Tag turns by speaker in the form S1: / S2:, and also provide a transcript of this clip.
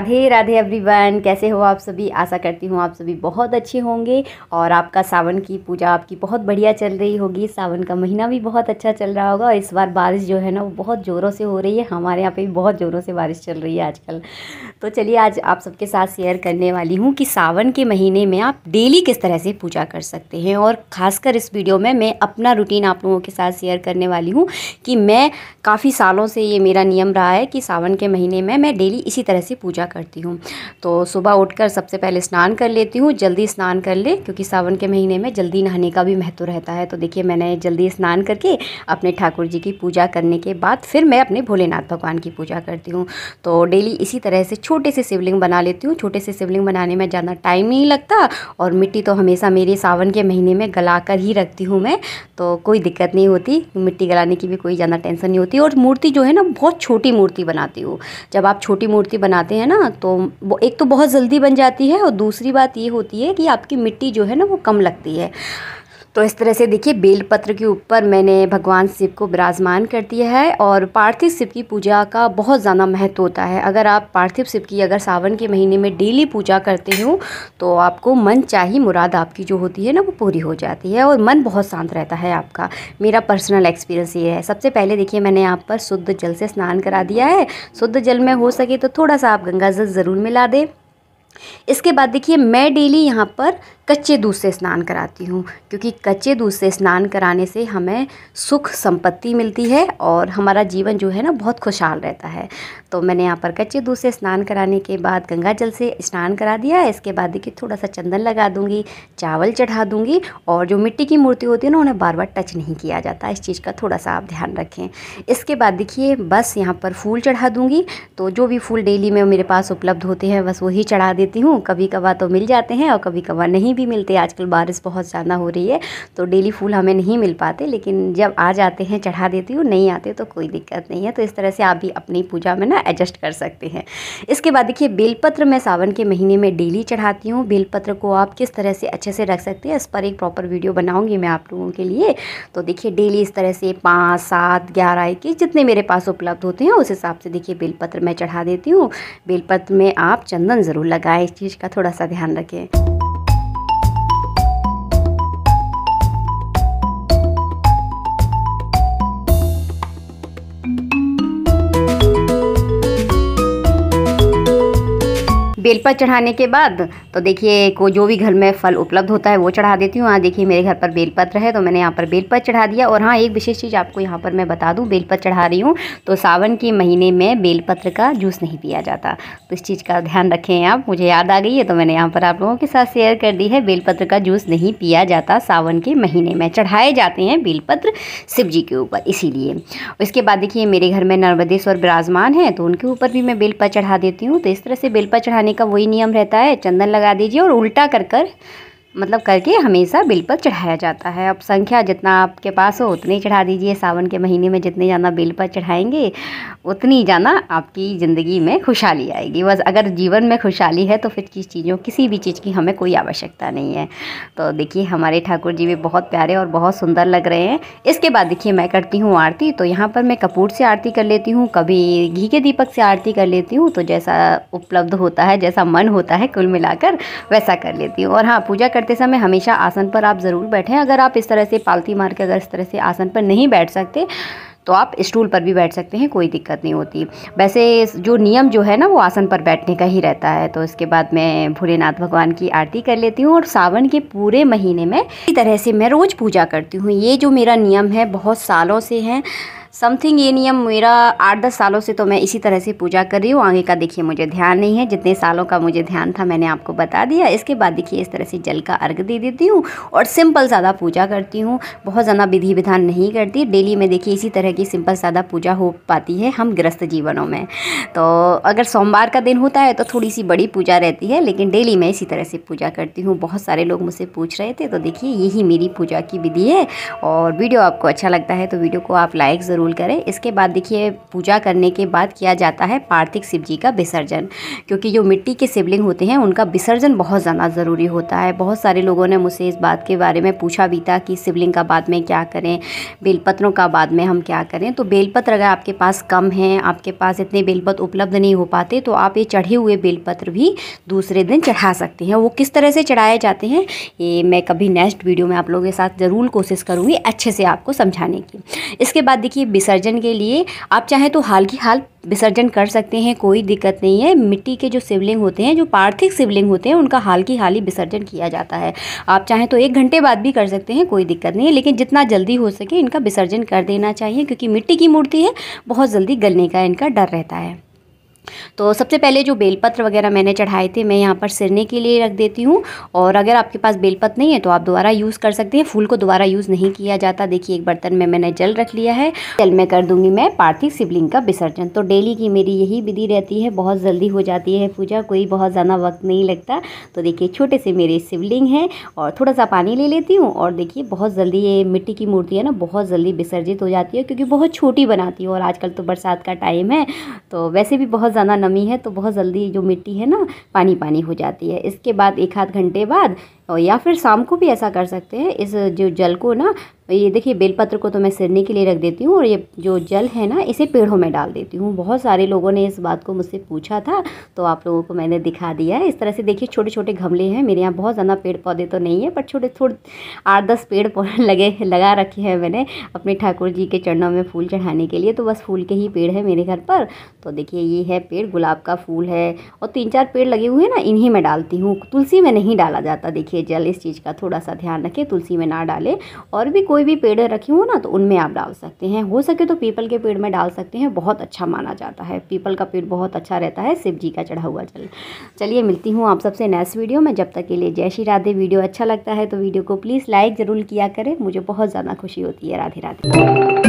S1: Radhe Radhe everyone कैसे हो आप सभी आशा करती हूँ आप सभी बहुत अच्छे होंगे और आपका सावन की पूजा आपकी बहुत बढ़िया चल रही होगी सावन का महीना भी बहुत अच्छा चल रहा होगा और इस बार बारिश जो है ना वो बहुत ज़ोरों से हो रही है हमारे यहाँ पे भी बहुत ज़ोरों से बारिश चल रही है आजकल तो चलिए आज आप सबके साथ शेयर करने वाली हूँ कि सावन के महीने में आप डेली किस तरह से पूजा कर सकते हैं और ख़ासकर इस वीडियो में मैं अपना रूटीन आप लोगों के साथ शेयर करने वाली हूँ कि मैं काफ़ी सालों से ये मेरा नियम रहा है कि सावन के महीने में मैं डेली इसी तरह से पूजा करती हूँ तो सुबह उठकर सबसे पहले स्नान कर लेती हूँ जल्दी स्नान कर ले क्योंकि सावन के महीने में जल्दी नहाने का भी महत्व रहता है तो देखिए मैंने जल्दी स्नान करके अपने ठाकुर जी की पूजा करने के बाद फिर मैं अपने भोलेनाथ भगवान की पूजा करती हूँ तो डेली इसी तरह से छोटे से शिवलिंग बना लेती हूँ छोटे से शिवलिंग बनाने में ज़्यादा टाइम नहीं लगता और मिट्टी तो हमेशा मेरे सावन के महीने में गला कर ही रखती हूँ मैं तो कोई दिक्कत नहीं होती मिट्टी गलाने की भी कोई ज़्यादा टेंशन नहीं होती और मूर्ति जो है ना बहुत छोटी मूर्ति बनाती हूँ जब आप छोटी मूर्ति बनाते हैं ना ना तो वो एक तो बहुत जल्दी बन जाती है और दूसरी बात ये होती है कि आपकी मिट्टी जो है ना वो कम लगती है तो इस तरह से देखिए बेलपत्र के ऊपर मैंने भगवान शिव को विराजमान कर दिया है और पार्थिव शिव की पूजा का बहुत ज़्यादा महत्व होता है अगर आप पार्थिव शिव की अगर सावन के महीने में डेली पूजा करते हो तो आपको मन चाही मुराद आपकी जो होती है ना वो पूरी हो जाती है और मन बहुत शांत रहता है आपका मेरा पर्सनल एक्सपीरियंस ये है सबसे पहले देखिए मैंने यहाँ पर शुद्ध जल से स्नान करा दिया है शुद्ध जल में हो सके तो थोड़ा सा आप गंगा जल ज़रूर मिला दें इसके बाद देखिए मैं डेली यहाँ पर कच्चे दूध से स्नान कराती हूँ क्योंकि कच्चे दूध से स्नान कराने से हमें सुख संपत्ति मिलती है और हमारा जीवन जो है ना बहुत खुशहाल रहता है तो मैंने यहाँ पर कच्चे दूध से स्नान कराने के बाद गंगा जल से स्नान करा दिया इसके बाद देखिए थोड़ा सा चंदन लगा दूँगी चावल चढ़ा दूँगी और जो मिट्टी की मूर्ति होती है ना उन्हें बार बार टच नहीं किया जाता इस चीज़ का थोड़ा सा आप ध्यान रखें इसके बाद देखिए बस यहाँ पर फूल चढ़ा दूँगी तो जो भी फूल डेली में मेरे पास उपलब्ध होते हैं बस वही चढ़ा देती हूँ कभी कभार तो मिल जाते हैं और कभी कभार नहीं भी मिलते हैं आजकल बारिश बहुत ज़्यादा हो रही है तो डेली फूल हमें नहीं मिल पाते लेकिन जब आ जाते हैं चढ़ा देती हूँ नहीं आते तो कोई दिक्कत नहीं है तो इस तरह से आप भी अपनी पूजा में ना एडजस्ट कर सकते हैं इसके बाद देखिए बेलपत्र मैं सावन के महीने में डेली चढ़ाती हूँ बेलपत्र को आप किस तरह से अच्छे से रख सकते हैं इस पर एक प्रॉपर वीडियो बनाऊँगी मैं आप लोगों के लिए तो देखिए डेली इस तरह से पाँच सात ग्यारह इक्कीस जितने मेरे पास उपलब्ध होते हैं उस हिसाब से देखिए बेलपत्र मैं चढ़ा देती हूँ बेलपत्र में आप चंदन ज़रूर लगाएं इस चीज़ का थोड़ा सा ध्यान रखें बेल पर चढ़ाने के बाद तो देखिए को जो भी घर में फल उपलब्ध होता है वो चढ़ा देती हूँ हाँ देखिए मेरे घर पर बेलपत्र है तो मैंने यहाँ पर बेलपत्र चढ़ा दिया और हाँ एक विशेष चीज़ आपको यहाँ पर मैं बता दूँ बेलपत्र चढ़ा रही हूँ तो सावन के महीने में बेलपत्र का जूस नहीं पिया जाता तो इस चीज़ का ध्यान रखें आप मुझे याद आ गई है तो मैंने यहाँ पर आप लोगों के साथ शेयर कर दी है बेलपत्र का जूस नहीं पिया जाता सावन के महीने में चढ़ाए जाते हैं बेलपत्र शिव जी के ऊपर इसीलिए इसके बाद देखिए मेरे घर में नर्मदेश्वर विराजमान है तो उनके ऊपर भी मैं बेलपत्र चढ़ा देती हूँ तो इस तरह से बेलपत्र चढ़ाने का वही नियम रहता है चंदन लगा दीजिए और उल्टा कर कर मतलब करके हमेशा बिल पर चढ़ाया जाता है अब संख्या जितना आपके पास हो उतनी चढ़ा दीजिए सावन के महीने में जितने ज़्यादा बिल पर चढ़ाएंगे उतनी ज़्यादा आपकी ज़िंदगी में खुशहाली आएगी बस अगर जीवन में खुशहाली है तो फिर किस चीज़ों किसी भी चीज़ की हमें कोई आवश्यकता नहीं है तो देखिए हमारे ठाकुर जी भी बहुत प्यारे और बहुत सुंदर लग रहे हैं इसके बाद देखिए मैं करती हूँ आरती तो यहाँ पर मैं कपूर से आरती कर लेती हूँ कभी घी के दीपक से आरती कर लेती हूँ तो जैसा उपलब्ध होता है जैसा मन होता है कुल मिलाकर वैसा कर लेती हूँ और हाँ पूजा कर करते समय हमेशा आसन पर आप ज़रूर बैठें अगर आप इस तरह से पालती मार के अगर इस तरह से आसन पर नहीं बैठ सकते तो आप स्टूल पर भी बैठ सकते हैं कोई दिक्कत नहीं होती वैसे जो नियम जो है ना वो आसन पर बैठने का ही रहता है तो इसके बाद मैं भोलेनाथ भगवान की आरती कर लेती हूँ और सावन के पूरे महीने में इसी तरह से मैं रोज़ पूजा करती हूँ ये जो मेरा नियम है बहुत सालों से है समथिंग ये नियम मेरा आठ दस सालों से तो मैं इसी तरह से पूजा कर रही हूँ आगे का देखिए मुझे ध्यान नहीं है जितने सालों का मुझे ध्यान था मैंने आपको बता दिया इसके बाद देखिए इस तरह से जल का अर्घ दे देती हूँ और सिंपल सादा पूजा करती हूँ बहुत ज़्यादा विधि विधान नहीं करती डेली में देखिए इसी तरह की सिंपल सादा पूजा हो पाती है हम ग्रस्त जीवनों में तो अगर सोमवार का दिन होता है तो थोड़ी सी बड़ी पूजा रहती है लेकिन डेली मैं इसी तरह से पूजा करती हूँ बहुत सारे लोग मुझसे पूछ रहे थे तो देखिए यही मेरी पूजा की विधि है और वीडियो आपको अच्छा लगता है तो वीडियो को आप लाइक ज़रूर ज़रूर करें इसके बाद देखिए पूजा करने के बाद किया जाता है पार्थिक शिव जी का विसर्जन क्योंकि जो मिट्टी के शिवलिंग होते हैं उनका विसर्जन बहुत ज़्यादा ज़रूरी होता है बहुत सारे लोगों ने मुझसे इस बात के बारे में पूछा भी था कि शिवलिंग का बाद में क्या करें बेलपत्रों का बाद में हम क्या करें तो बेलपत्र अगर आपके पास कम है आपके पास इतने बेलपत्र उपलब्ध नहीं हो पाते तो आप ये चढ़े हुए बेलपत्र भी दूसरे दिन चढ़ा सकते हैं वो किस तरह से चढ़ाए जाते हैं ये मैं कभी नेक्स्ट वीडियो में आप लोगों के साथ ज़रूर कोशिश करूँगी अच्छे से आपको समझाने की इसके बाद देखिए विसर्जन के लिए आप चाहें तो हाल की हाल विसर्जन कर सकते हैं कोई दिक्कत नहीं है मिट्टी के जो शिवलिंग होते हैं जो पार्थिव शिवलिंग होते हैं उनका हाल की हाल ही विसर्जन किया जाता है आप चाहें तो एक घंटे बाद भी कर सकते हैं कोई दिक्कत नहीं है लेकिन जितना जल्दी हो सके इनका विसर्जन कर देना चाहिए क्योंकि मिट्टी की मूर्ति है बहुत जल्दी गलने का इनका डर रहता है तो सबसे पहले जो बेलपत्र वगैरह मैंने चढ़ाए थे मैं यहाँ पर सिरने के लिए रख देती हूँ और अगर आपके पास बेलपत्र नहीं है तो आप दोबारा यूज़ कर सकते हैं फूल को दोबारा यूज़ नहीं किया जाता देखिए एक बर्तन में मैंने जल रख लिया है जल में कर दूँगी मैं पार्थिव शिवलिंग का विसर्जन तो डेली की मेरी यही विधि रहती है बहुत जल्दी हो जाती है पूजा कोई बहुत ज़्यादा वक्त नहीं लगता तो देखिए छोटे से मेरे शिवलिंग हैं और थोड़ा सा पानी ले लेती हूँ और देखिए बहुत जल्दी ये मिट्टी की मूर्ति है ना बहुत जल्दी विसर्जित हो जाती है क्योंकि बहुत छोटी बनाती हूँ और आजकल तो बरसात का टाइम है तो वैसे भी बहुत बहुत ज़्यादा नमी है तो बहुत जल्दी जो मिट्टी है ना पानी पानी हो जाती है इसके बाद एक आध घंटे बाद या फिर शाम को भी ऐसा कर सकते हैं इस जो जल को ना ये देखिए बेलपत्र को तो मैं सिरने के लिए रख देती हूँ और ये जो जल है ना इसे पेड़ों में डाल देती हूँ बहुत सारे लोगों ने इस बात को मुझसे पूछा था तो आप लोगों को मैंने दिखा दिया है इस तरह से देखिए छोटे छोटे गमले हैं मेरे यहाँ बहुत ज़्यादा पेड़ पौधे तो नहीं है पर छोटे थोड़े आठ दस पेड़ पौधे लगे लगा रखे हैं मैंने अपने ठाकुर जी के चरणों में फूल चढ़ाने के लिए तो बस फूल के ही पेड़ है मेरे घर पर तो देखिए ये है पेड़ गुलाब का फूल है और तीन चार पेड़ लगे हुए हैं ना इन्हीं में डालती हूँ तुलसी में नहीं डाला जाता देखिए ये जल इस चीज़ का थोड़ा सा ध्यान रखें तुलसी में ना डालें और भी कोई भी पेड़ रखे हो ना तो उनमें आप डाल सकते हैं हो सके तो पीपल के पेड़ में डाल सकते हैं बहुत अच्छा माना जाता है पीपल का पेड़ बहुत अच्छा रहता है शिव जी का चढ़ा हुआ जल चलिए मिलती हूँ आप सबसे नेक्स्ट वीडियो में जब तक के लिए जय श्री राधे वीडियो अच्छा लगता है तो वीडियो को प्लीज़ लाइक ज़रूर किया करें मुझे बहुत ज़्यादा खुशी होती है राधे राधे